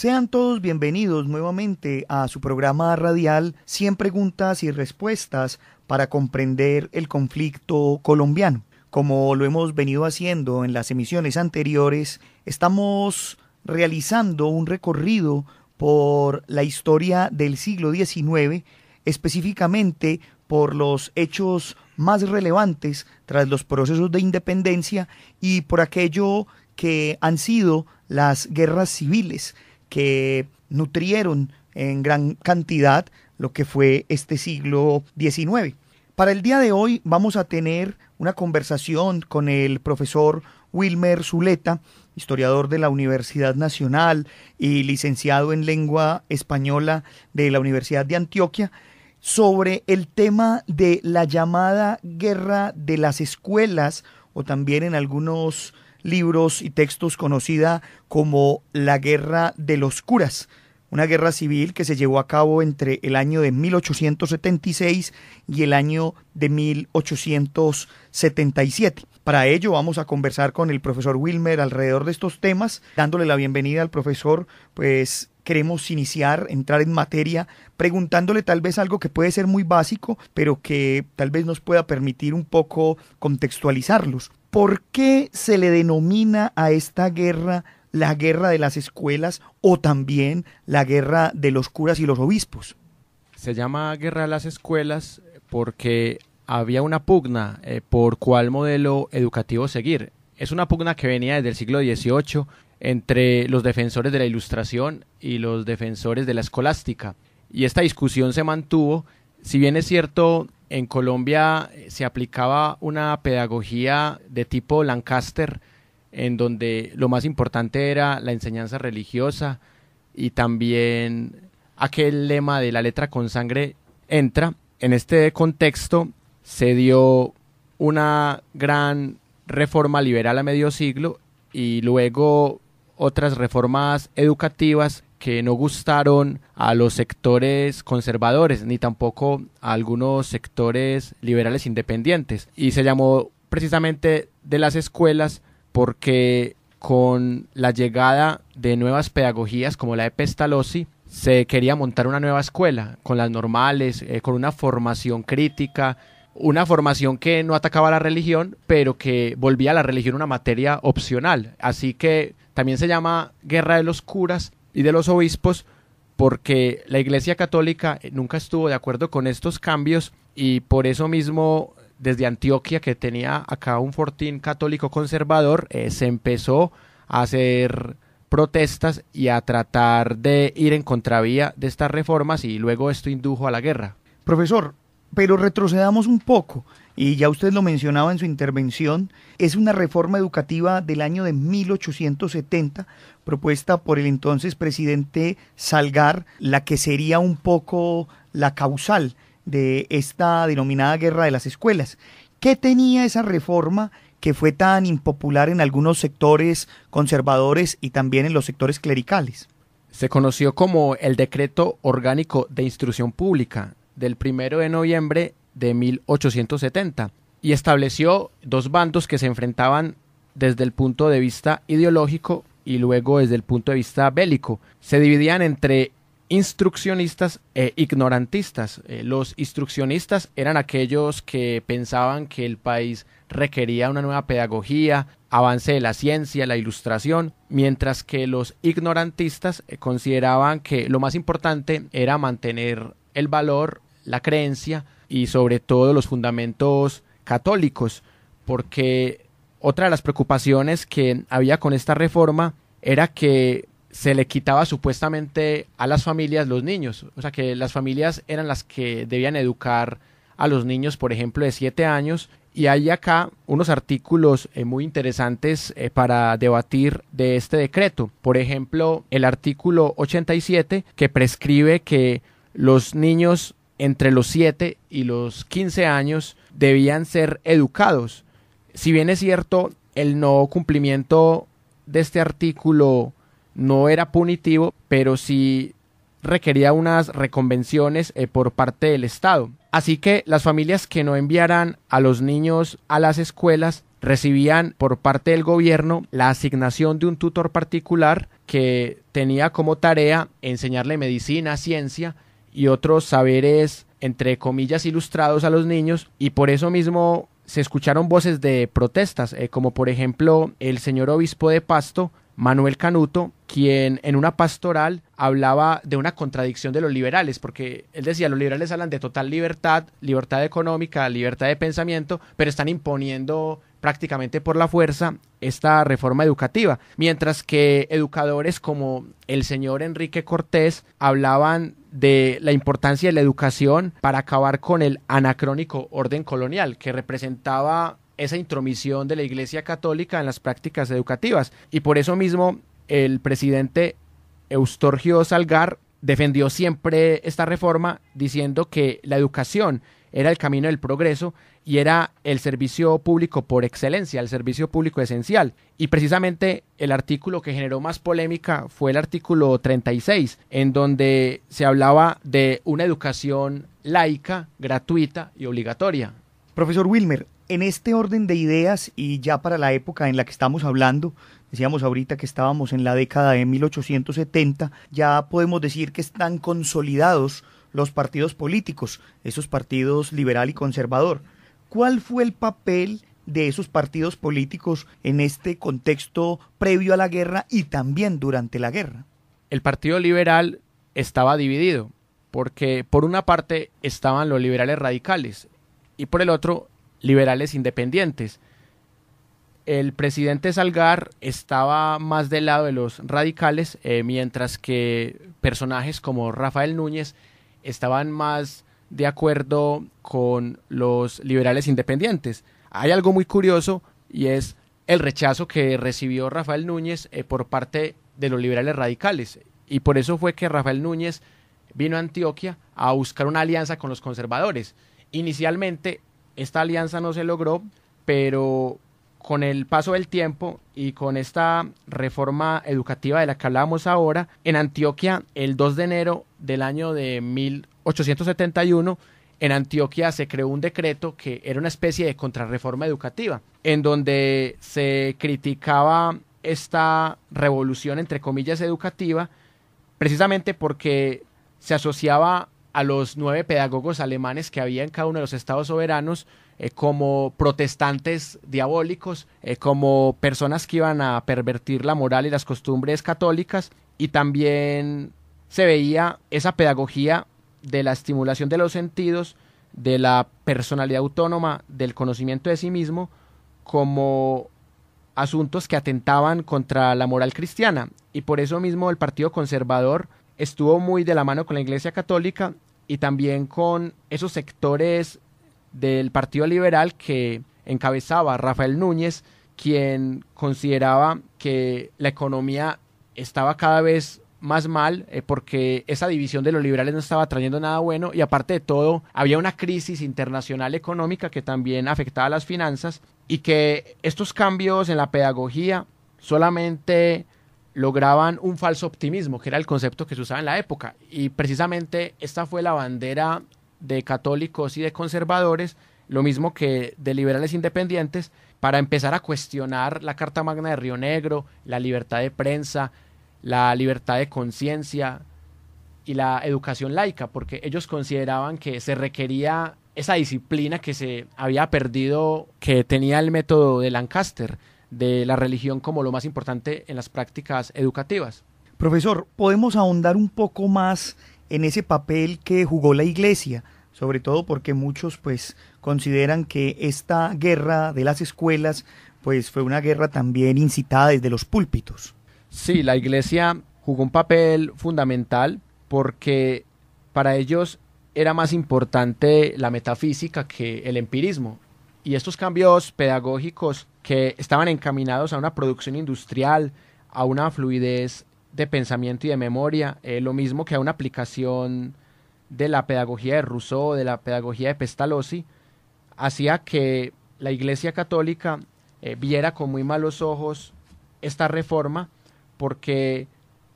Sean todos bienvenidos nuevamente a su programa radial 100 preguntas y respuestas para comprender el conflicto colombiano. Como lo hemos venido haciendo en las emisiones anteriores, estamos realizando un recorrido por la historia del siglo XIX, específicamente por los hechos más relevantes tras los procesos de independencia y por aquello que han sido las guerras civiles que nutrieron en gran cantidad lo que fue este siglo XIX. Para el día de hoy vamos a tener una conversación con el profesor Wilmer Zuleta, historiador de la Universidad Nacional y licenciado en lengua española de la Universidad de Antioquia, sobre el tema de la llamada guerra de las escuelas o también en algunos libros y textos conocida como la Guerra de los Curas, una guerra civil que se llevó a cabo entre el año de 1876 y el año de 1877. Para ello vamos a conversar con el profesor Wilmer alrededor de estos temas, dándole la bienvenida al profesor, pues queremos iniciar, entrar en materia, preguntándole tal vez algo que puede ser muy básico, pero que tal vez nos pueda permitir un poco contextualizarlos. ¿por qué se le denomina a esta guerra la guerra de las escuelas o también la guerra de los curas y los obispos? Se llama guerra de las escuelas porque había una pugna eh, por cuál modelo educativo seguir. Es una pugna que venía desde el siglo XVIII entre los defensores de la Ilustración y los defensores de la escolástica. Y esta discusión se mantuvo, si bien es cierto, en Colombia eh, se aplicaba una pedagogía de tipo Lancaster, en donde lo más importante era la enseñanza religiosa y también aquel lema de la letra con sangre entra. En este contexto se dio una gran reforma liberal a medio siglo y luego otras reformas educativas que no gustaron a los sectores conservadores ni tampoco a algunos sectores liberales independientes. Y se llamó precisamente de las escuelas porque con la llegada de nuevas pedagogías como la de Pestalozzi, se quería montar una nueva escuela con las normales, eh, con una formación crítica, una formación que no atacaba la religión, pero que volvía a la religión una materia opcional. Así que también se llama Guerra de los Curas y de los obispos porque la Iglesia Católica nunca estuvo de acuerdo con estos cambios y por eso mismo desde Antioquia, que tenía acá un fortín católico conservador, eh, se empezó a hacer protestas y a tratar de ir en contravía de estas reformas y luego esto indujo a la guerra. Profesor, pero retrocedamos un poco y ya usted lo mencionaba en su intervención, es una reforma educativa del año de 1870 propuesta por el entonces presidente Salgar, la que sería un poco la causal de esta denominada guerra de las escuelas. ¿Qué tenía esa reforma que fue tan impopular en algunos sectores conservadores y también en los sectores clericales? Se conoció como el Decreto Orgánico de Instrucción Pública del primero de noviembre de 1870 y estableció dos bandos que se enfrentaban desde el punto de vista ideológico y luego desde el punto de vista bélico. Se dividían entre instruccionistas e ignorantistas. Eh, los instruccionistas eran aquellos que pensaban que el país requería una nueva pedagogía, avance de la ciencia, la ilustración, mientras que los ignorantistas eh, consideraban que lo más importante era mantener el valor, la creencia, y sobre todo los fundamentos católicos, porque otra de las preocupaciones que había con esta reforma era que se le quitaba supuestamente a las familias los niños, o sea que las familias eran las que debían educar a los niños, por ejemplo, de 7 años, y hay acá unos artículos eh, muy interesantes eh, para debatir de este decreto. Por ejemplo, el artículo 87 que prescribe que los niños entre los 7 y los 15 años debían ser educados. Si bien es cierto, el no cumplimiento de este artículo no era punitivo, pero sí requería unas reconvenciones eh, por parte del Estado. Así que las familias que no enviaran a los niños a las escuelas recibían por parte del gobierno la asignación de un tutor particular que tenía como tarea enseñarle medicina, ciencia y otros saberes, entre comillas, ilustrados a los niños y por eso mismo se escucharon voces de protestas, eh, como por ejemplo el señor obispo de Pasto, Manuel Canuto, quien en una pastoral hablaba de una contradicción de los liberales, porque él decía, los liberales hablan de total libertad, libertad económica, libertad de pensamiento, pero están imponiendo prácticamente por la fuerza esta reforma educativa, mientras que educadores como el señor Enrique Cortés hablaban de la importancia de la educación para acabar con el anacrónico orden colonial que representaba esa intromisión de la Iglesia Católica en las prácticas educativas. Y por eso mismo el presidente Eustorgio Salgar defendió siempre esta reforma diciendo que la educación era el camino del progreso y era el servicio público por excelencia, el servicio público esencial. Y precisamente el artículo que generó más polémica fue el artículo 36, en donde se hablaba de una educación laica, gratuita y obligatoria. Profesor Wilmer, en este orden de ideas y ya para la época en la que estamos hablando, decíamos ahorita que estábamos en la década de 1870, ya podemos decir que están consolidados los partidos políticos, esos partidos liberal y conservador. ¿Cuál fue el papel de esos partidos políticos en este contexto previo a la guerra y también durante la guerra? El Partido Liberal estaba dividido, porque por una parte estaban los liberales radicales y por el otro liberales independientes. El presidente Salgar estaba más del lado de los radicales, eh, mientras que personajes como Rafael Núñez estaban más de acuerdo con los liberales independientes. Hay algo muy curioso y es el rechazo que recibió Rafael Núñez eh, por parte de los liberales radicales. Y por eso fue que Rafael Núñez vino a Antioquia a buscar una alianza con los conservadores. Inicialmente esta alianza no se logró, pero con el paso del tiempo y con esta reforma educativa de la que hablábamos ahora, en Antioquia, el 2 de enero del año de 1871, en Antioquia se creó un decreto que era una especie de contrarreforma educativa, en donde se criticaba esta revolución, entre comillas, educativa, precisamente porque se asociaba a los nueve pedagogos alemanes que había en cada uno de los estados soberanos eh, como protestantes diabólicos, eh, como personas que iban a pervertir la moral y las costumbres católicas, y también se veía esa pedagogía de la estimulación de los sentidos, de la personalidad autónoma, del conocimiento de sí mismo, como asuntos que atentaban contra la moral cristiana. Y por eso mismo el Partido Conservador estuvo muy de la mano con la Iglesia Católica y también con esos sectores del Partido Liberal que encabezaba Rafael Núñez, quien consideraba que la economía estaba cada vez más mal eh, porque esa división de los liberales no estaba trayendo nada bueno y aparte de todo había una crisis internacional económica que también afectaba las finanzas y que estos cambios en la pedagogía solamente lograban un falso optimismo, que era el concepto que se usaba en la época. Y precisamente esta fue la bandera de católicos y de conservadores, lo mismo que de liberales independientes, para empezar a cuestionar la Carta Magna de Río Negro, la libertad de prensa, la libertad de conciencia y la educación laica, porque ellos consideraban que se requería esa disciplina que se había perdido, que tenía el método de Lancaster, de la religión como lo más importante en las prácticas educativas. Profesor, ¿podemos ahondar un poco más en ese papel que jugó la Iglesia, sobre todo porque muchos pues consideran que esta guerra de las escuelas pues fue una guerra también incitada desde los púlpitos. Sí, la Iglesia jugó un papel fundamental porque para ellos era más importante la metafísica que el empirismo. Y estos cambios pedagógicos que estaban encaminados a una producción industrial, a una fluidez de pensamiento y de memoria, eh, lo mismo que a una aplicación de la pedagogía de Rousseau, de la pedagogía de Pestalozzi, hacía que la Iglesia Católica eh, viera con muy malos ojos esta reforma porque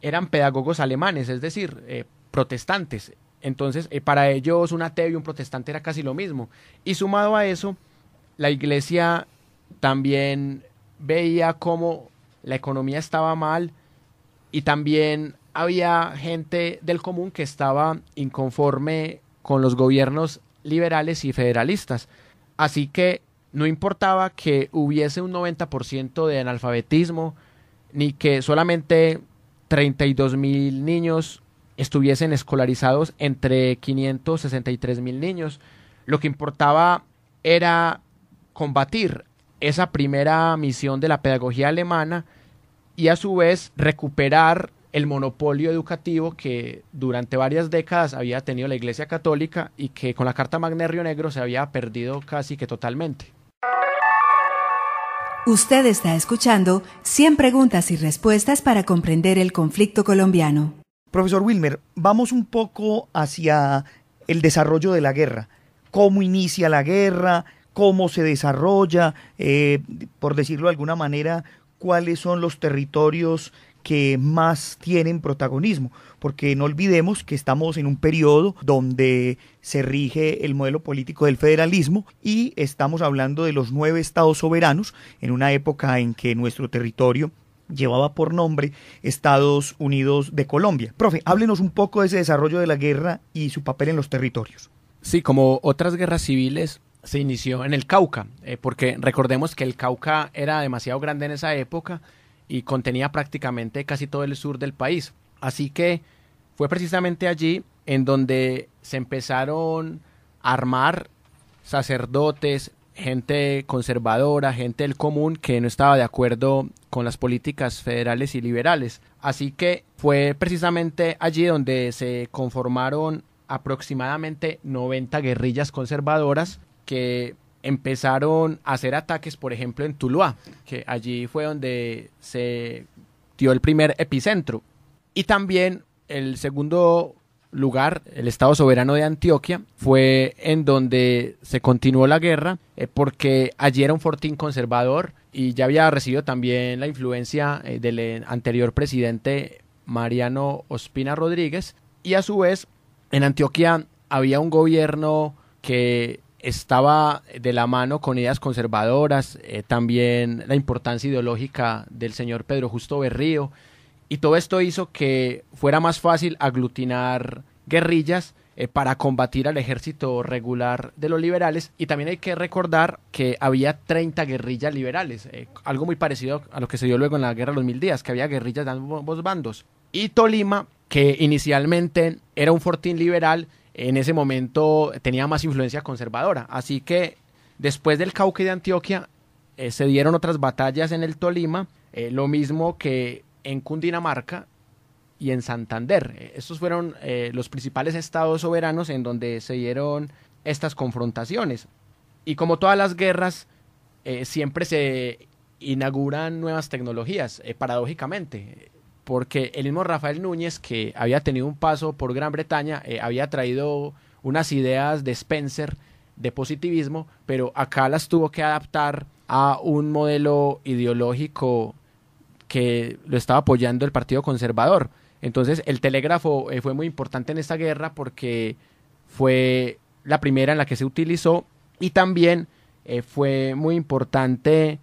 eran pedagogos alemanes, es decir, eh, protestantes. Entonces, para ellos un ateo y un protestante era casi lo mismo. Y sumado a eso, la Iglesia también veía cómo la economía estaba mal y también había gente del común que estaba inconforme con los gobiernos liberales y federalistas. Así que no importaba que hubiese un 90% de analfabetismo, ni que solamente 32 mil niños estuviesen escolarizados entre 563 mil niños. Lo que importaba era combatir esa primera misión de la pedagogía alemana y a su vez recuperar el monopolio educativo que durante varias décadas había tenido la Iglesia Católica y que con la Carta Magna Negro se había perdido casi que totalmente. Usted está escuchando 100 preguntas y respuestas para comprender el conflicto colombiano. Profesor Wilmer, vamos un poco hacia el desarrollo de la guerra. ¿Cómo inicia la guerra? ¿Cómo se desarrolla? Eh, por decirlo de alguna manera, cuáles son los territorios que más tienen protagonismo, porque no olvidemos que estamos en un periodo donde se rige el modelo político del federalismo y estamos hablando de los nueve estados soberanos en una época en que nuestro territorio llevaba por nombre Estados Unidos de Colombia. Profe, háblenos un poco de ese desarrollo de la guerra y su papel en los territorios. Sí, como otras guerras civiles, se inició en el Cauca, eh, porque recordemos que el Cauca era demasiado grande en esa época y contenía prácticamente casi todo el sur del país. Así que fue precisamente allí en donde se empezaron a armar sacerdotes, gente conservadora, gente del común que no estaba de acuerdo con las políticas federales y liberales. Así que fue precisamente allí donde se conformaron aproximadamente 90 guerrillas conservadoras que empezaron a hacer ataques, por ejemplo, en Tuluá, que allí fue donde se dio el primer epicentro. Y también el segundo lugar, el Estado Soberano de Antioquia, fue en donde se continuó la guerra, eh, porque allí era un fortín conservador y ya había recibido también la influencia eh, del anterior presidente Mariano Ospina Rodríguez. Y a su vez, en Antioquia había un gobierno que estaba de la mano con ideas conservadoras, eh, también la importancia ideológica del señor Pedro Justo Berrío, y todo esto hizo que fuera más fácil aglutinar guerrillas eh, para combatir al ejército regular de los liberales, y también hay que recordar que había 30 guerrillas liberales, eh, algo muy parecido a lo que se dio luego en la Guerra de los Mil Días, que había guerrillas de ambos bandos. Y Tolima, que inicialmente era un fortín liberal, en ese momento tenía más influencia conservadora. Así que después del Cauque de Antioquia eh, se dieron otras batallas en el Tolima, eh, lo mismo que en Cundinamarca y en Santander. Eh, estos fueron los principales estados soberanos en donde se dieron estas confrontaciones. Y como todas las guerras, siempre se inauguran nuevas tecnologías, paradójicamente porque el mismo Rafael Núñez, que había tenido un paso por Gran Bretaña, eh, había traído unas ideas de Spencer de positivismo, pero acá las tuvo que adaptar a un modelo ideológico que lo estaba apoyando el Partido Conservador. Entonces el telégrafo eh, fue muy importante en esta guerra porque fue la primera en la que se utilizó y también eh, fue muy importante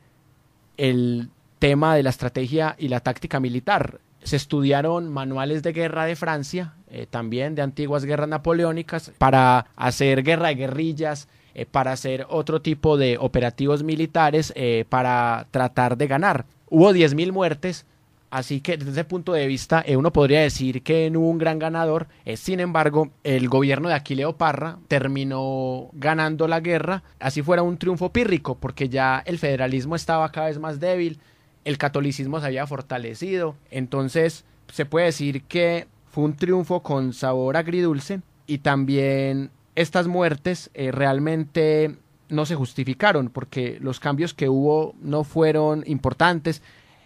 el tema de la estrategia y la táctica militar se estudiaron manuales de guerra de Francia, eh, también de antiguas guerras napoleónicas, para hacer guerra de guerrillas, eh, para hacer otro tipo de operativos militares, eh, para tratar de ganar. Hubo 10.000 muertes, Así que desde ese punto de vista uno podría decir que no hubo un gran ganador. sin embargo, el gobierno de Aquileo Parra terminó ganando la guerra. Así fuera un triunfo pírrico porque ya el federalismo estaba cada vez más débil el catolicismo se había fortalecido. Entonces se puede decir que fue un triunfo con sabor agridulce y también estas muertes eh, realmente no se justificaron porque los cambios que hubo no fueron importantes,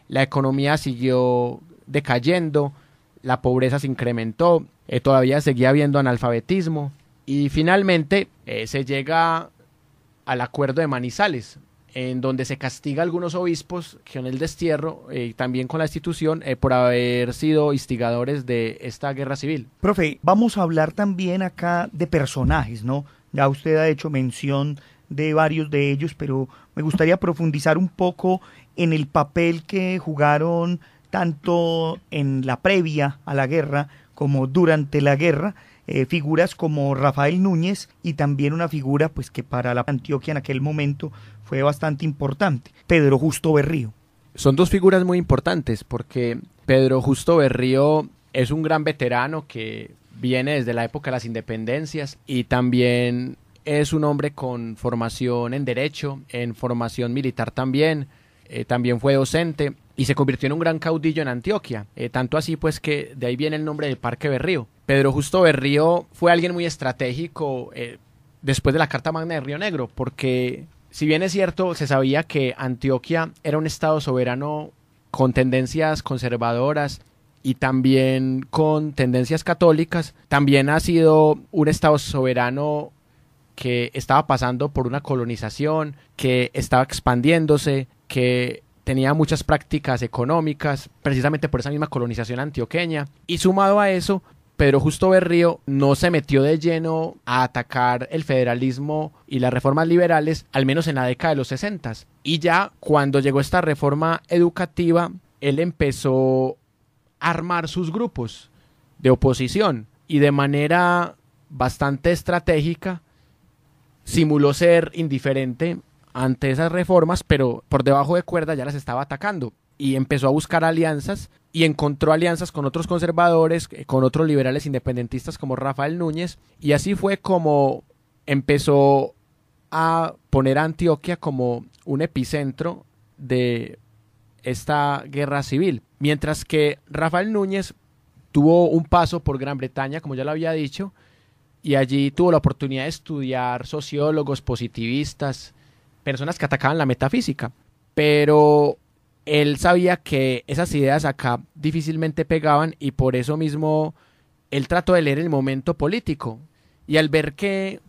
la economía siguió decayendo, la pobreza se incrementó, eh, todavía seguía habiendo analfabetismo y finalmente eh, se llega al acuerdo de Manizales, en donde se castiga a algunos obispos con el destierro y eh, también con la institución eh, por haber sido instigadores de esta guerra civil. Profe, vamos a hablar también acá de personajes, ¿no? Ya usted ha hecho mención de varios de ellos, pero me gustaría profundizar un poco en el papel que jugaron tanto en la previa a la guerra como durante la guerra. Eh, figuras como Rafael Núñez y también una figura pues que para la Antioquia en aquel momento fue bastante importante, Pedro Justo Berrío. Son dos figuras muy importantes porque Pedro Justo Berrío es un gran veterano que viene desde la época de las independencias y también es un hombre con formación en derecho, en formación militar también, eh, también fue docente y se convirtió en un gran caudillo en Antioquia, eh, tanto así pues que de ahí viene el nombre del Parque Berrío. Pedro Justo Berrío fue alguien muy estratégico eh, después de la Carta Magna de Río Negro, porque si bien es cierto, se sabía que Antioquia era un Estado soberano con tendencias conservadoras y también con tendencias católicas, también ha sido un Estado soberano que estaba pasando por una colonización, que estaba expandiéndose, que tenía muchas prácticas económicas, precisamente por esa misma colonización antioqueña. Y sumado a eso, Pedro Justo Berrío no se metió de lleno a atacar el federalismo y las reformas liberales, al menos en la década de los 60. Y ya cuando llegó esta reforma educativa, él empezó a armar sus grupos de oposición y de manera bastante estratégica simuló ser indiferente ante esas reformas, pero por debajo de cuerda ya las estaba atacando y empezó a buscar alianzas y encontró alianzas con otros conservadores, eh, con otros liberales independentistas como Rafael Núñez, y así fue como empezó a poner Antioquia como un epicentro de esta guerra civil. Mientras que Rafael Núñez tuvo un paso por Gran Bretaña, como ya lo había dicho, y allí tuvo la oportunidad de estudiar sociólogos, positivistas, personas que atacaban la metafísica. Pero él sabía que esas ideas acá difícilmente pegaban y por eso mismo él trató de leer el momento político. Y al ver que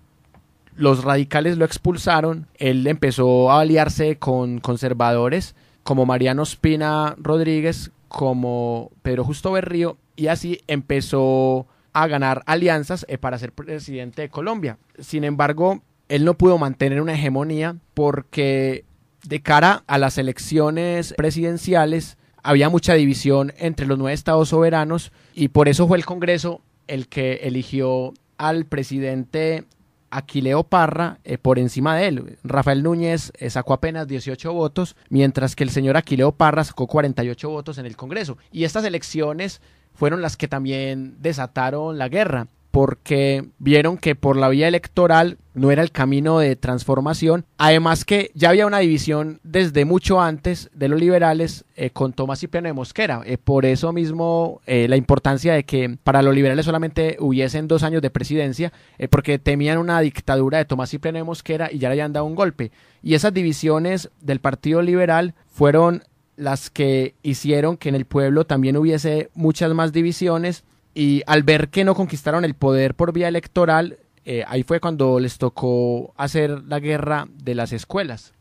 los radicales lo expulsaron, él empezó a aliarse con conservadores como Mariano Espina Rodríguez, como Pedro Justo Berrío, y así empezó a ganar alianzas eh, para ser presidente de Colombia. Sin embargo, él no pudo mantener una hegemonía porque de cara a las elecciones presidenciales había mucha división entre los nueve estados soberanos y por eso fue el Congreso el que eligió al presidente Aquileo Parra eh, por encima de él. Rafael Núñez eh, sacó apenas 18 votos, mientras que el señor Aquileo Parra sacó 48 votos en el Congreso. Y estas elecciones fueron las que también desataron la guerra porque vieron que por la vía electoral no era el camino de transformación. Además que ya había una división desde mucho antes de los liberales eh, con Tomás Cipriano de Mosquera. Eh, por eso mismo eh, la importancia de que para los liberales solamente hubiesen dos años de presidencia, porque temían una dictadura de Tomás Cipriano de Mosquera y ya le habían dado un golpe. Y esas divisiones del Partido Liberal fueron las que hicieron que en el pueblo también hubiese muchas más divisiones y al ver que no conquistaron el poder por vía electoral, eh, ahí fue cuando les tocó hacer la guerra de las escuelas.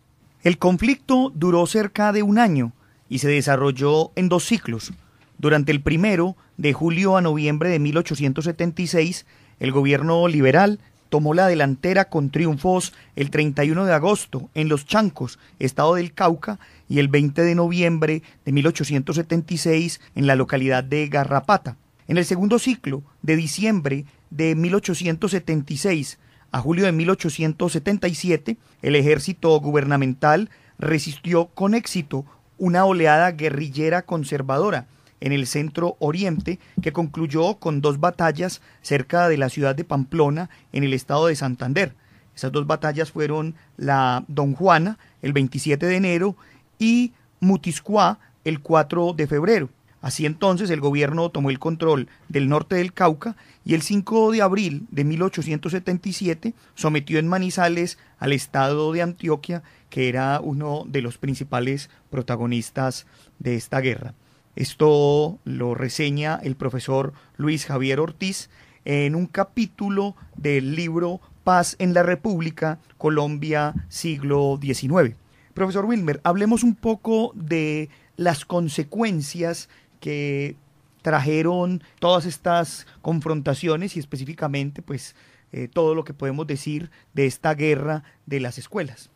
El conflicto duró cerca de un año y se desarrolló en dos ciclos. Durante el primero, de julio a noviembre de 1876, el gobierno liberal tomó la delantera con triunfos el 31 de agosto en Los Chancos, estado del Cauca, y el 20 de noviembre de 1876 en la localidad de Garrapata. En el segundo ciclo, de diciembre de 1876 a julio de 1877, el ejército gubernamental resistió con éxito una oleada guerrillera conservadora en el centro oriente que concluyó con dos batallas cerca de la ciudad de Pamplona en el estado de Santander. Esas dos batallas fueron la Don Juana el 27 de enero y Mutiscuá el 4 de febrero. Así entonces el gobierno tomó el control del norte del Cauca y el 5 de abril de 1877 sometió en Manizales al estado de Antioquia, que era uno de los principales protagonistas de esta guerra. Esto lo reseña el profesor Luis Javier Ortiz en un capítulo del libro Paz en la República, Colombia, siglo XIX. Profesor Wilmer, hablemos un poco de las consecuencias que trajeron todas estas confrontaciones y específicamente pues eh, todo lo que podemos decir de esta guerra de las escuelas.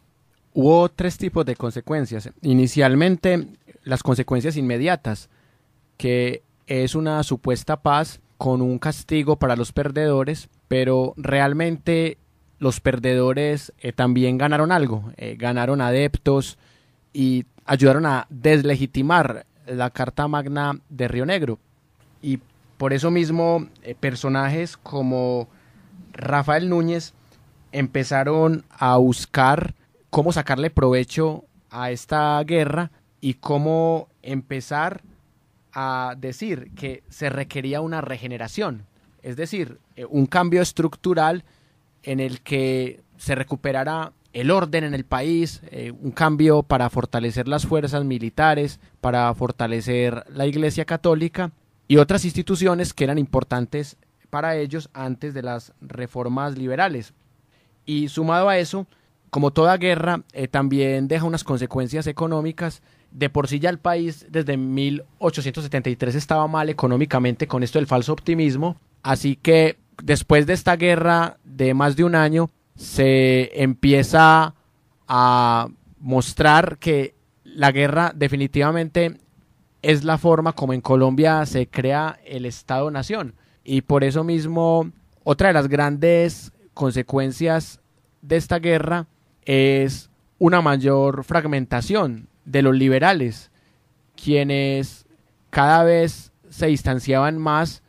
Hubo tres tipos de consecuencias. Inicialmente las consecuencias inmediatas, que es una supuesta paz con un castigo para los perdedores, pero realmente los perdedores eh, también ganaron algo, eh, ganaron adeptos y ayudaron a deslegitimar la Carta Magna de Río Negro. Y por eso mismo eh, personajes como Rafael Núñez empezaron a buscar cómo sacarle provecho a esta guerra y cómo empezar a decir que se requería una regeneración, es decir, eh, un cambio estructural en el que se recuperara el orden en el país, eh, un cambio para fortalecer las fuerzas militares, para fortalecer la Iglesia Católica y otras instituciones que eran importantes para ellos antes de las reformas liberales. Y sumado a eso, como toda guerra, eh, también deja unas consecuencias económicas. De por sí ya el país desde 1873 estaba mal económicamente con esto del falso optimismo. Así que después de esta guerra de más de un año, se empieza a mostrar que la guerra definitivamente es la forma como en Colombia se crea el Estado-Nación. Y por eso mismo, otra de las grandes consecuencias de esta guerra es una mayor fragmentación de los liberales, quienes cada vez se distanciaban más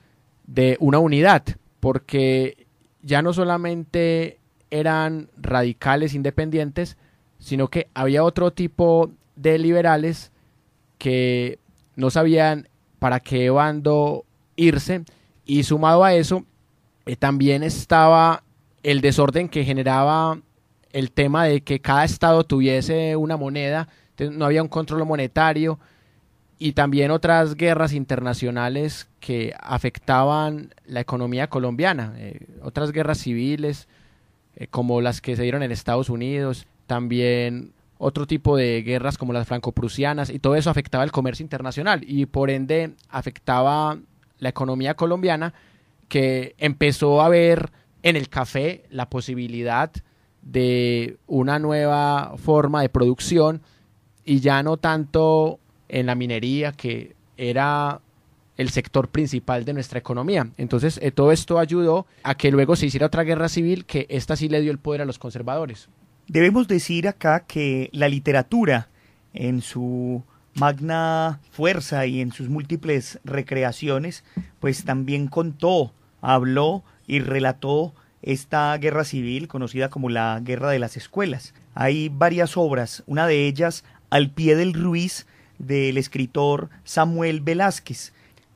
de una unidad, porque ya no solamente eran radicales independientes, sino que había otro tipo de liberales que no sabían para qué bando irse y sumado a eso eh, también estaba el desorden que generaba el tema de que cada estado tuviese una moneda, no había un control monetario y también otras guerras internacionales que afectaban la economía colombiana, eh, otras guerras civiles, eh, como las que se dieron en Estados Unidos, también otro tipo de guerras como las franco-prusianas, y todo eso afectaba el comercio internacional y por ende afectaba la economía colombiana que empezó a ver en el café la posibilidad de una nueva forma de producción y ya no tanto en la minería que era el sector principal de nuestra economía. Entonces, eh, todo esto ayudó a que luego se hiciera otra guerra civil que esta sí le dio el poder a los conservadores. Debemos decir acá que la literatura en su magna fuerza y en sus múltiples recreaciones, pues también contó, habló y relató esta guerra civil conocida como la Guerra de las Escuelas. Hay varias obras, una de ellas Al pie del Ruiz del escritor Samuel Velázquez,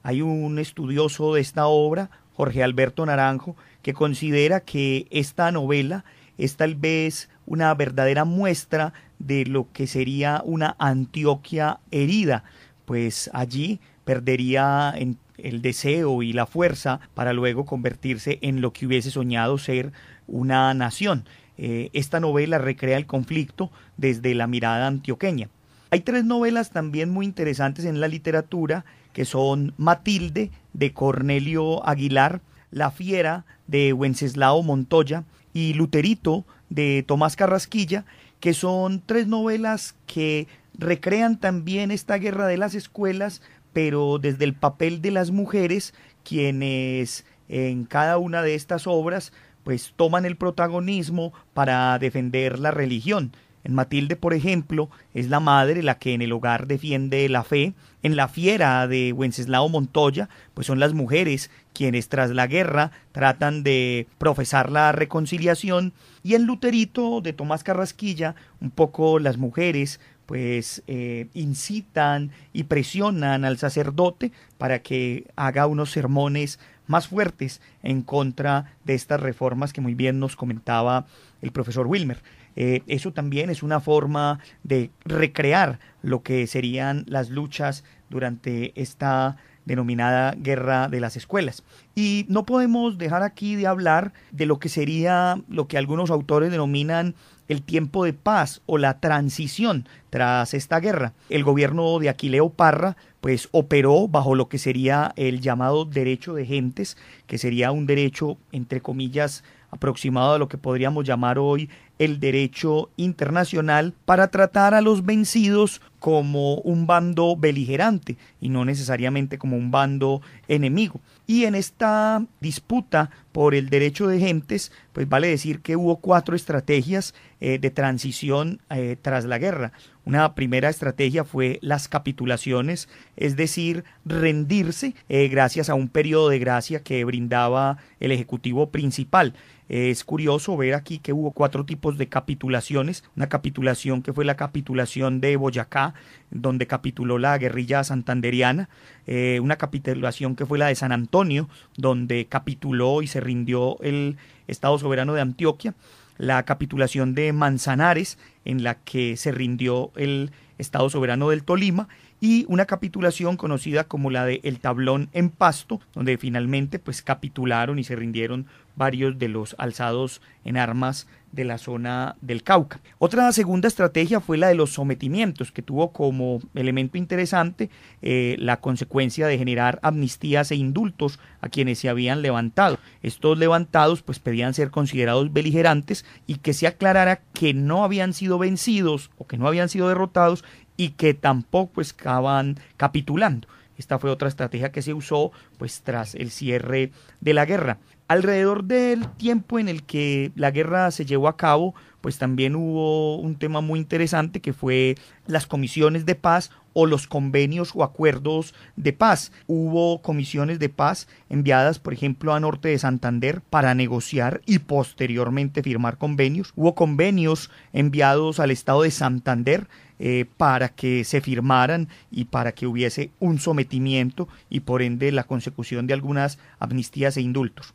hay un estudioso de esta obra, Jorge Alberto Naranjo, que considera que esta novela es tal vez una verdadera muestra de lo que sería una Antioquia herida, pues allí perdería el deseo y la fuerza para luego convertirse en lo que hubiese soñado ser una nación. Eh, esta novela recrea el conflicto desde la mirada antioqueña. Hay tres novelas también muy interesantes en la literatura que son Matilde de Cornelio Aguilar, La Fiera de Wenceslao Montoya y Luterito de Tomás Carrasquilla, que son tres novelas que recrean también esta guerra de las escuelas, pero desde el papel de las mujeres, quienes en cada una de estas obras pues toman el protagonismo para defender la religión. En Matilde, por ejemplo, es la madre la que en el hogar defiende la fe. En la fiera de Wenceslao Montoya, pues son las mujeres quienes tras la guerra tratan de profesar la reconciliación. Y en Luterito de Tomás Carrasquilla, un poco las mujeres pues eh, incitan y presionan al sacerdote para que haga unos sermones más fuertes en contra de estas reformas que muy bien nos comentaba el profesor Wilmer. Eh, eso también es una forma de recrear lo que serían las luchas durante esta denominada guerra de las escuelas. Y no podemos dejar aquí de hablar de lo que sería lo que algunos autores denominan el tiempo de paz o la transición tras esta guerra. El gobierno de Aquileo Parra pues operó bajo lo que sería el llamado derecho de gentes, que sería un derecho entre comillas aproximado a lo que podríamos llamar hoy el derecho internacional para tratar a los vencidos como un bando beligerante y no necesariamente como un bando enemigo. Y en esta disputa por el derecho de gentes, pues vale decir que hubo cuatro estrategias eh, de transición eh, tras la guerra. Una primera estrategia fue las capitulaciones, es decir, rendirse eh, gracias a un periodo de gracia que brindaba el Ejecutivo principal es curioso ver aquí que hubo cuatro tipos de capitulaciones. Una capitulación que fue la capitulación de Boyacá, donde capituló la guerrilla santanderiana. Eh, una capitulación que fue la de San Antonio, donde capituló y se rindió el Estado soberano de Antioquia. La capitulación de Manzanares, en la que se rindió el Estado Soberano del Tolima, y una capitulación conocida como la de El Tablón en Pasto, donde finalmente pues capitularon y se rindieron varios de los alzados en armas de la zona del Cauca. Otra segunda estrategia fue la de los sometimientos, que tuvo como elemento interesante eh, la consecuencia de generar amnistías e indultos a quienes se habían levantado. Estos levantados pues pedían ser considerados beligerantes y que se aclarara que no habían sido vencidos o que no habían sido derrotados y que tampoco estaban capitulando. Esta fue otra estrategia que se usó pues tras el cierre de la guerra. Alrededor del tiempo en el que la guerra se llevó a cabo pues también hubo un tema muy interesante que fue las comisiones de paz o los convenios o acuerdos de paz. Hubo comisiones de paz enviadas, por ejemplo, a Norte de Santander para negociar y posteriormente firmar convenios. Hubo convenios enviados al Estado de Santander eh, para que se firmaran y para que hubiese un sometimiento y por ende la consecución de algunas amnistías e indultos.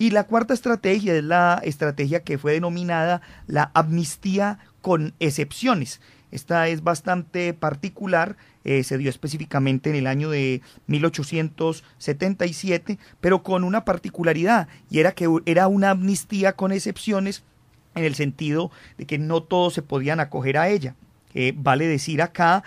Y la cuarta estrategia es la estrategia que fue denominada la amnistía con excepciones. Esta es bastante particular, eh, se dio específicamente en el año de 1877, pero con una particularidad, y era que era una amnistía con excepciones en el sentido de que no todos se podían acoger a ella. Eh, vale decir acá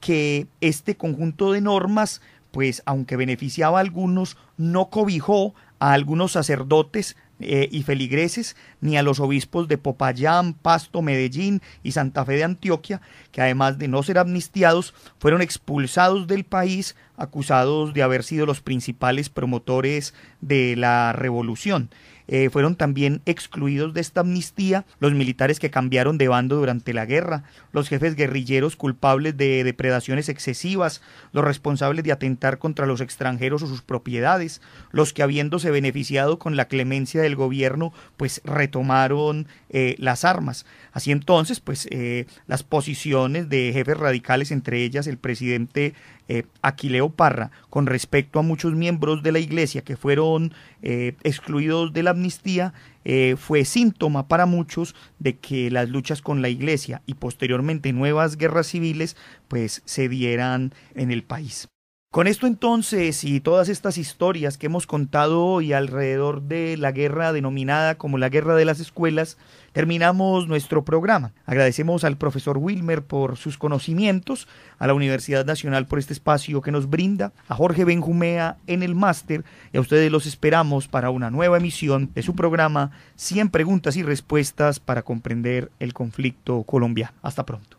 que este conjunto de normas, pues aunque beneficiaba a algunos, no cobijó a algunos sacerdotes eh, y feligreses, ni a los obispos de Popayán, Pasto, Medellín y Santa Fe de Antioquia, que además de no ser amnistiados, fueron expulsados del país acusados de haber sido los principales promotores de la revolución. Eh, fueron también excluidos de esta amnistía los militares que cambiaron de bando durante la guerra, los jefes guerrilleros culpables de depredaciones excesivas, los responsables de atentar contra los extranjeros o sus propiedades, los que habiéndose beneficiado con la clemencia del gobierno, pues retomaron eh, las armas. Así entonces, pues eh, las posiciones de jefes radicales, entre ellas el presidente eh, Aquileo Parra con respecto a muchos miembros de la Iglesia que fueron eh, excluidos de la amnistía eh, fue síntoma para muchos de que las luchas con la Iglesia y posteriormente nuevas guerras civiles pues se dieran en el país. Con esto entonces y todas estas historias que hemos contado hoy alrededor de la guerra denominada como la guerra de las escuelas, terminamos nuestro programa. Agradecemos al profesor Wilmer por sus conocimientos, a la Universidad Nacional por este espacio que nos brinda, a Jorge Benjumea en el máster y a ustedes los esperamos para una nueva emisión de su programa 100 preguntas y respuestas para comprender el conflicto colombiano. Hasta pronto.